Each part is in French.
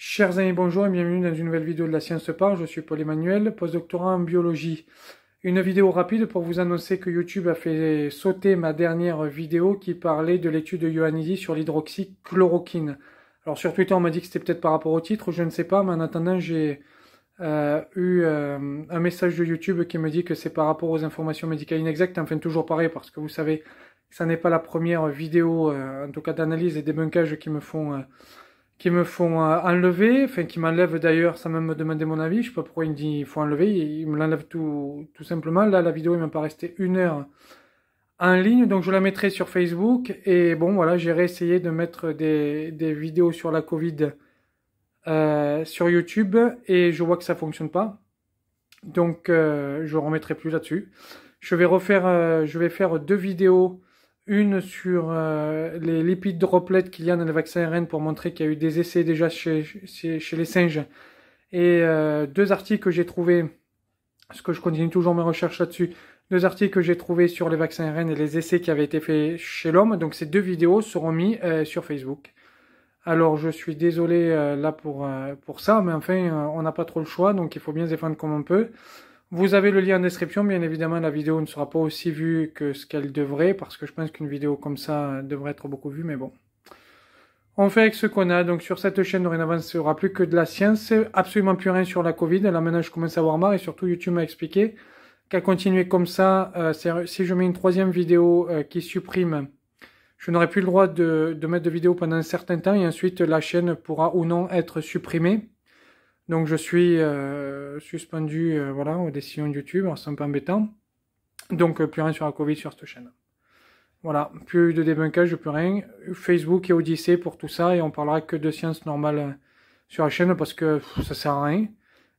Chers amis, bonjour et bienvenue dans une nouvelle vidéo de la Science Part. Je suis Paul Emmanuel, postdoctorat en biologie. Une vidéo rapide pour vous annoncer que YouTube a fait sauter ma dernière vidéo qui parlait de l'étude de Ioannidis sur l'hydroxychloroquine. Alors sur Twitter, on m'a dit que c'était peut-être par rapport au titre, je ne sais pas, mais en attendant, j'ai euh, eu euh, un message de YouTube qui me dit que c'est par rapport aux informations médicales inexactes. Enfin, toujours pareil, parce que vous savez, ça n'est pas la première vidéo, euh, en tout cas d'analyse et débunkage qui me font qui me font euh, enlever, enfin qui m'enlèvent d'ailleurs sans même me demander mon avis, je sais pas pourquoi il me dit il faut enlever, il me l'enlève tout, tout simplement. Là la vidéo il m'a pas resté une heure en ligne, donc je la mettrai sur Facebook et bon voilà j'ai réessayé de mettre des, des, vidéos sur la Covid euh, sur YouTube et je vois que ça fonctionne pas, donc je euh, je remettrai plus là-dessus. Je vais refaire, euh, je vais faire deux vidéos une sur euh, les lipides droplettes qu'il y a dans les vaccins RN pour montrer qu'il y a eu des essais déjà chez, chez, les singes. Et euh, deux articles que j'ai trouvés, parce que je continue toujours mes recherches là-dessus, deux articles que j'ai trouvés sur les vaccins RN et les essais qui avaient été faits chez l'homme. Donc ces deux vidéos seront mises euh, sur Facebook. Alors je suis désolé là pour, pour ça, mais enfin on n'a pas trop le choix, donc il faut bien se défendre comme on peut. Vous avez le lien en description. Bien évidemment, la vidéo ne sera pas aussi vue que ce qu'elle devrait, parce que je pense qu'une vidéo comme ça devrait être beaucoup vue, mais bon. On fait avec ce qu'on a. Donc sur cette chaîne, dorénavant, ce sera plus que de la science. Absolument plus rien sur la Covid. Là, maintenant, je commence à avoir marre. Et surtout, YouTube m'a expliqué qu'à continuer comme ça, euh, si je mets une troisième vidéo euh, qui supprime, je n'aurai plus le droit de, de mettre de vidéo pendant un certain temps. Et ensuite, la chaîne pourra ou non être supprimée. Donc je suis euh, suspendu euh, voilà, aux décisions de YouTube, c'est un peu embêtant. Donc euh, plus rien sur la Covid sur cette chaîne. Voilà, plus de débunkage, plus rien. Facebook et Odyssée pour tout ça, et on parlera que de sciences normales sur la chaîne parce que ça sert à rien.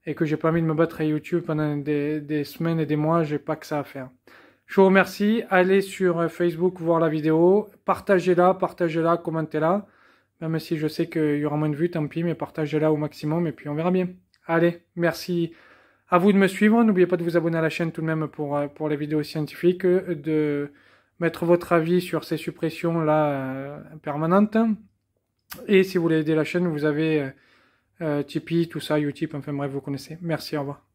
Et que j'ai pas envie de me battre à YouTube pendant des, des semaines et des mois, j'ai pas que ça à faire. Je vous remercie. Allez sur Facebook voir la vidéo. Partagez-la, partagez-la, commentez-la. Même si je sais qu'il y aura moins de vues, tant pis, mais partagez-la au maximum et puis on verra bien. Allez, merci à vous de me suivre. N'oubliez pas de vous abonner à la chaîne tout de même pour, euh, pour les vidéos scientifiques, euh, de mettre votre avis sur ces suppressions-là euh, permanentes. Et si vous voulez aider la chaîne, vous avez Tipeee, tout ça, Utip, enfin bref, vous connaissez. Merci, au revoir.